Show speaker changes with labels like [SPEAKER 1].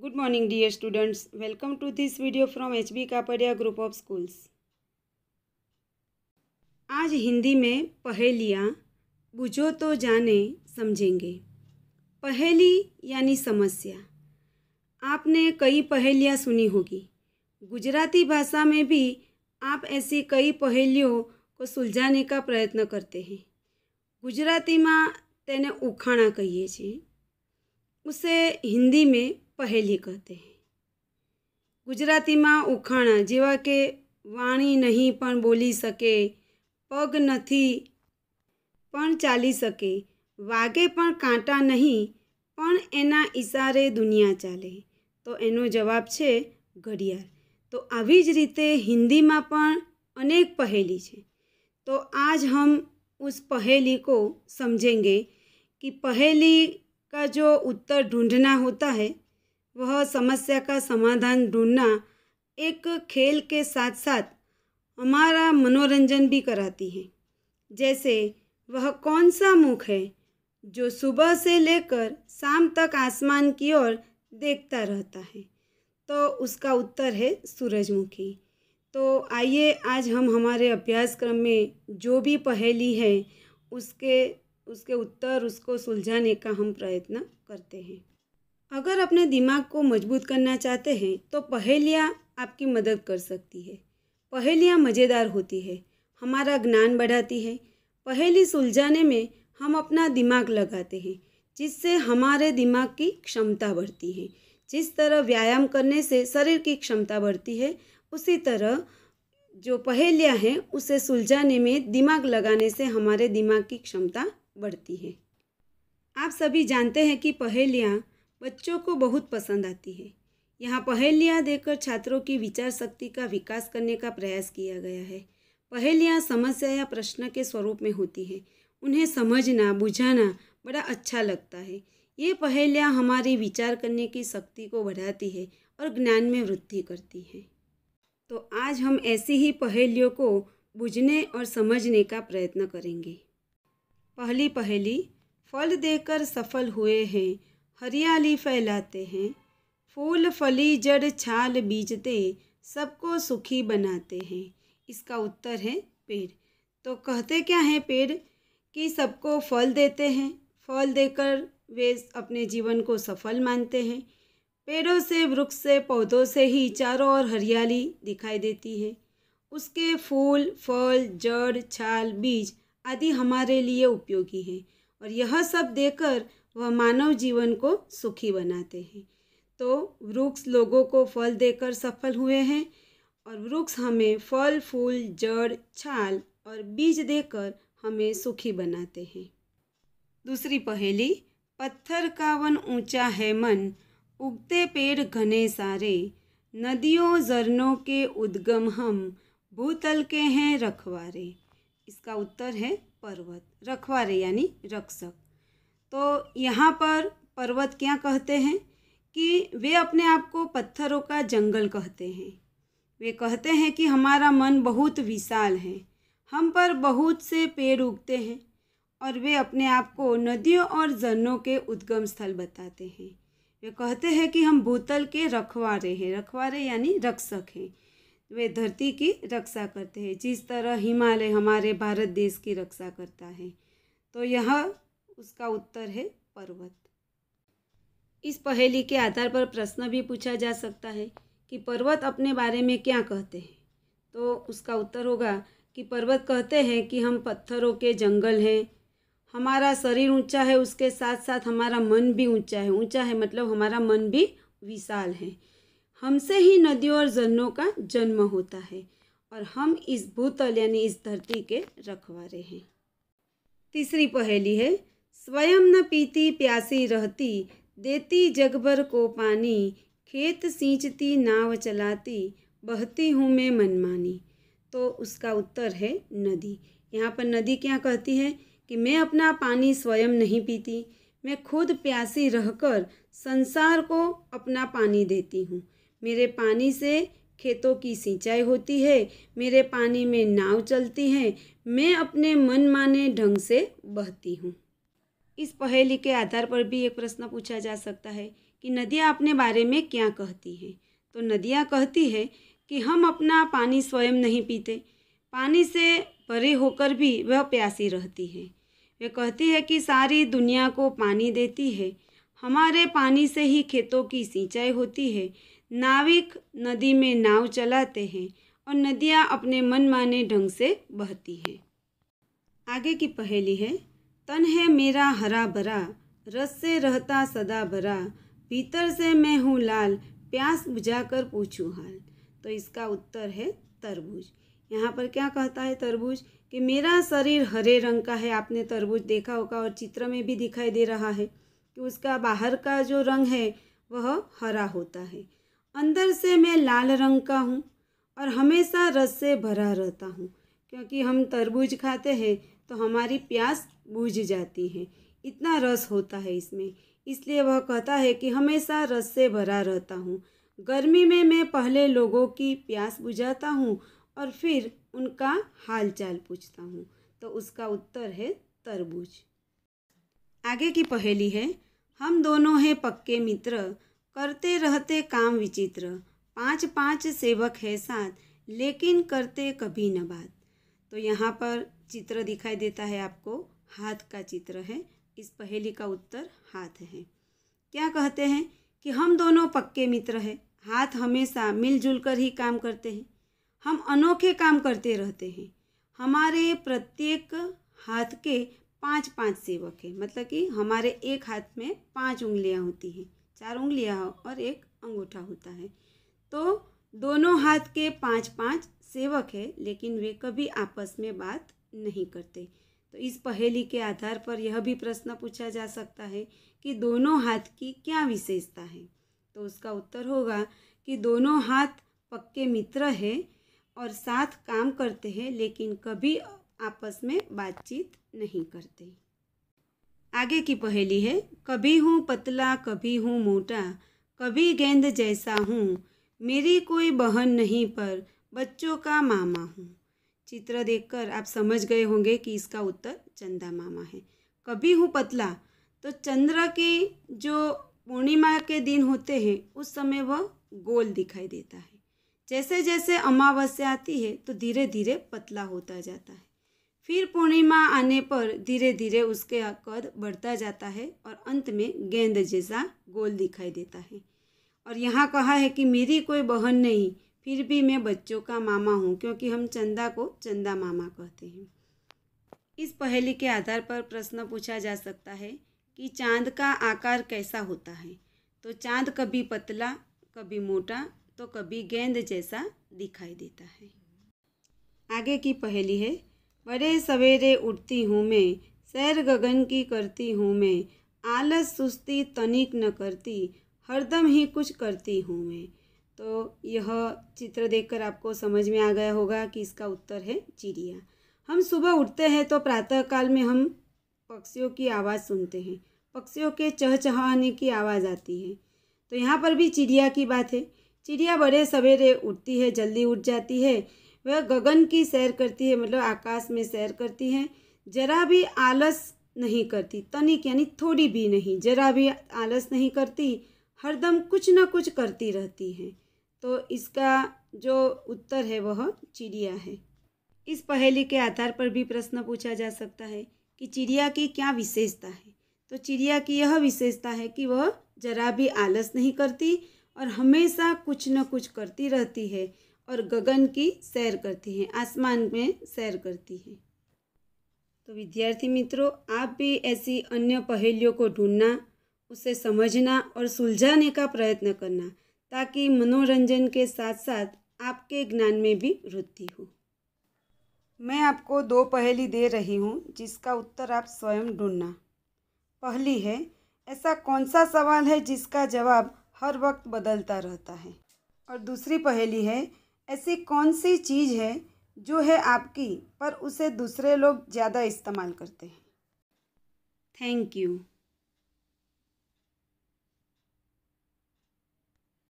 [SPEAKER 1] good morning dear students welcome to this video from H B Kapadia group of schools आज हिंदी में पहेलियाँ बुझो तो जाने समझेंगे पहेली यानी समस्या आपने कई पहेलियाँ सुनी होगी गुजराती भाषा में भी आप ऐसी कई पहेलियों को सुलझाने का प्रयत्न करते हैं गुजराती में तेने उखाणा कहिए है उसे हिंदी में પહેલી કહેતે ગુજરાતીમાં ઉખાણ જેવા કે વાણી નહીં પણ બોલી શકે પગ નથી પણ ચાલી શકે વાગે પણ કાંટા નહીં પણ એના ઈશારે દુનિયા ચાલે તો એનો જવાબ છે ઘડિયાળ તો આવી જ રીતે હિન્દીમાં પણ અનેક પહેલી છે તો આજ હમ ઉસ પહેલી કો સમજેંગે કે પહેલી કા જો ઉત્તર ઢુંઢના હોતા હે वह समस्या का समाधान ढूंढना एक खेल के साथ साथ हमारा मनोरंजन भी कराती है जैसे वह कौन सा मुख है जो सुबह से लेकर शाम तक आसमान की ओर देखता रहता है तो उसका उत्तर है सूरजमुखी तो आइए आज हम हमारे अभ्यासक्रम में जो भी पहेली है उसके उसके उत्तर उसको सुलझाने का हम प्रयत्न करते हैं अगर अपने दिमाग को मजबूत करना चाहते हैं तो पहेलियाँ आपकी मदद कर सकती है पहेलियाँ मज़ेदार होती है हमारा ज्ञान बढ़ाती है पहेली सुलझाने में हम अपना दिमाग लगाते हैं जिससे हमारे दिमाग की क्षमता बढ़ती है जिस तरह व्यायाम करने से शरीर की क्षमता बढ़ती है उसी तरह जो पहेलियाँ हैं उसे सुलझाने में दिमाग लगाने से हमारे दिमाग की क्षमता बढ़ती है आप सभी जानते हैं कि पहेलियाँ बच्चों को बहुत पसंद आती है यहाँ पहेलियाँ देकर छात्रों की विचार शक्ति का विकास करने का प्रयास किया गया है पहेलियाँ समस्या या प्रश्न के स्वरूप में होती है उन्हें समझना बुझाना बड़ा अच्छा लगता है ये पहेलियाँ हमारी विचार करने की शक्ति को बढ़ाती है और ज्ञान में वृद्धि करती है तो आज हम ऐसी ही पहेलियों को बुझने और समझने का प्रयत्न करेंगे पहली पहेली फल देकर सफल हुए हैं हरियाली फैलाते हैं फूल फली जड़ छाल बीजते सबको सुखी बनाते हैं इसका उत्तर है पेड़ तो कहते क्या हैं पेड़ कि सबको फल देते हैं फल देकर वे अपने जीवन को सफल मानते हैं पेड़ों से वृक्ष से पौधों से ही चारों ओर हरियाली दिखाई देती है उसके फूल फल जड़ छाल बीज आदि हमारे लिए उपयोगी है और यह सब देकर वह मानव जीवन को सुखी बनाते हैं तो वृक्ष लोगों को फल देकर सफल हुए हैं और वृक्ष हमें फल फूल जड़ छाल और बीज देकर हमें सुखी बनाते हैं दूसरी पहेली पत्थर का वन ऊंचा है मन उगते पेड़ घने सारे नदियों झरनों के उद्गम हम भूतल के हैं रखवारे इसका उत्तर है पर्वत रखवारे यानी रक्षक तो यहाँ पर पर्वत क्या कहते हैं कि वे अपने आप को पत्थरों का जंगल कहते हैं वे कहते हैं कि हमारा मन बहुत विशाल है हम पर बहुत से पेड़ उगते हैं और वे अपने आप को नदियों और झरनों के उद्गम स्थल बताते हैं वे कहते हैं कि हम भूतल के रखवारे हैं रखवारे यानी रक्षक हैं वे धरती की रक्षा करते हैं जिस तरह हिमालय हमारे भारत देश की रक्षा करता है तो यह उसका उत्तर है पर्वत इस पहेली के आधार पर प्रश्न भी पूछा जा सकता है कि पर्वत अपने बारे में क्या कहते हैं तो उसका उत्तर होगा कि पर्वत कहते हैं कि हम पत्थरों के जंगल हैं हमारा शरीर ऊंचा है उसके साथ साथ हमारा मन भी ऊंचा है ऊंचा है मतलब हमारा मन भी विशाल है हमसे ही नदियों और झरनों का जन्म होता है और हम इस भूतल यानी इस धरती के रखवारे हैं तीसरी पहेली है स्वयं न पीती प्यासी रहती देती जगभर को पानी खेत सींचती नाव चलाती बहती हूँ मैं मनमानी तो उसका उत्तर है नदी यहाँ पर नदी क्या कहती है कि मैं अपना पानी स्वयं नहीं पीती मैं खुद प्यासी रहकर संसार को अपना पानी देती हूँ मेरे पानी से खेतों की सिंचाई होती है मेरे पानी में नाव चलती है मैं अपने मनमाने ढंग से बहती हूँ इस पहेली के आधार पर भी एक प्रश्न पूछा जा सकता है कि नदियाँ अपने बारे में क्या कहती हैं तो नदियाँ कहती है कि हम अपना पानी स्वयं नहीं पीते पानी से भरे होकर भी वह प्यासी रहती है वे कहती है कि सारी दुनिया को पानी देती है हमारे पानी से ही खेतों की सिंचाई होती है नाविक नदी में नाव चलाते हैं और नदियाँ अपने मनमाने ढंग से बहती हैं आगे की पहेली है तन है मेरा हरा भरा रस से रहता सदा भरा भीतर से मैं हूँ लाल प्यास बुझाकर पूछूँ हाल तो इसका उत्तर है तरबूज यहाँ पर क्या कहता है तरबूज कि मेरा शरीर हरे रंग का है आपने तरबूज देखा होगा और चित्र में भी दिखाई दे रहा है कि उसका बाहर का जो रंग है वह हरा होता है अंदर से मैं लाल रंग का हूँ और हमेशा रस से भरा रहता हूँ क्योंकि हम तरबूज खाते हैं तो हमारी प्यास बुझ जाती है इतना रस होता है इसमें इसलिए वह कहता है कि हमेशा रस से भरा रहता हूँ गर्मी में मैं पहले लोगों की प्यास बुझाता हूँ और फिर उनका हाल चाल पूछता हूँ तो उसका उत्तर है तरबूज आगे की पहेली है हम दोनों हैं पक्के मित्र करते रहते काम विचित्र पाँच पाँच सेवक है साथ लेकिन करते कभी न बात तो यहाँ पर चित्र दिखाई देता है आपको हाथ का चित्र है इस पहेली का उत्तर हाथ है क्या कहते हैं कि हम दोनों पक्के मित्र हैं हाथ हमेशा मिलजुल कर ही काम करते हैं हम अनोखे काम करते रहते हैं हमारे प्रत्येक हाथ के पांच पांच सेवक हैं मतलब कि हमारे एक हाथ में पांच उंगलियां होती हैं चार उंगलियां और एक अंगूठा होता है तो दोनों हाथ के पांच पांच सेवक है लेकिन वे कभी आपस में बात नहीं करते तो इस पहेली के आधार पर यह भी प्रश्न पूछा जा सकता है कि दोनों हाथ की क्या विशेषता है तो उसका उत्तर होगा कि दोनों हाथ पक्के मित्र हैं और साथ काम करते हैं लेकिन कभी आपस में बातचीत नहीं करते आगे की पहेली है कभी हूँ पतला कभी हूँ मोटा कभी गेंद जैसा हूँ मेरी कोई बहन नहीं पर बच्चों का मामा हूँ चित्र देखकर आप समझ गए होंगे कि इसका उत्तर चंदा मामा है कभी हूँ पतला तो चंद्र के जो पूर्णिमा के दिन होते हैं उस समय वह गोल दिखाई देता है जैसे जैसे अमावस्या आती है तो धीरे धीरे पतला होता जाता है फिर पूर्णिमा आने पर धीरे धीरे उसके कद बढ़ता जाता है और अंत में गेंद जैसा गोल दिखाई देता है और यहाँ कहा है कि मेरी कोई बहन नहीं फिर भी मैं बच्चों का मामा हूँ क्योंकि हम चंदा को चंदा मामा कहते हैं इस पहेली के आधार पर प्रश्न पूछा जा सकता है कि चांद का आकार कैसा होता है तो चांद कभी पतला कभी मोटा तो कभी गेंद जैसा दिखाई देता है आगे की पहेली है बड़े सवेरे उठती हूँ मैं सैर गगन की करती हूँ मैं आलस सुस्ती तनिक न करती हरदम ही कुछ करती हूँ मैं तो यह चित्र देखकर आपको समझ में आ गया होगा कि इसका उत्तर है चिड़िया हम सुबह उठते हैं तो प्रातःकाल में हम पक्षियों की आवाज़ सुनते हैं पक्षियों के चहचहाने की आवाज़ आती है तो यहाँ पर भी चिड़िया की बात है चिड़िया बड़े सवेरे उठती है जल्दी उठ जाती है वह गगन की सैर करती है मतलब आकाश में सैर करती है जरा भी आलस नहीं करती तनिक यानी थोड़ी भी नहीं जरा भी आलस नहीं करती हरदम कुछ ना कुछ करती रहती है तो इसका जो उत्तर है वह चिड़िया है इस पहेली के आधार पर भी प्रश्न पूछा जा सकता है कि चिड़िया की क्या विशेषता है तो चिड़िया की यह विशेषता है कि वह जरा भी आलस नहीं करती और हमेशा कुछ न कुछ करती रहती है और गगन की सैर करती है आसमान में सैर करती है तो विद्यार्थी मित्रों आप भी ऐसी अन्य पहेलियों को ढूंढना उसे समझना और सुलझाने का प्रयत्न करना ताकि मनोरंजन के साथ साथ आपके ज्ञान में भी वृद्धि हो मैं आपको दो पहेली दे रही हूँ जिसका उत्तर आप स्वयं ढूंढना पहली है ऐसा कौन सा सवाल है जिसका जवाब हर वक्त बदलता रहता है और दूसरी पहेली है ऐसी कौन सी चीज़ है जो है आपकी पर उसे दूसरे लोग ज़्यादा इस्तेमाल करते हैं थैंक यू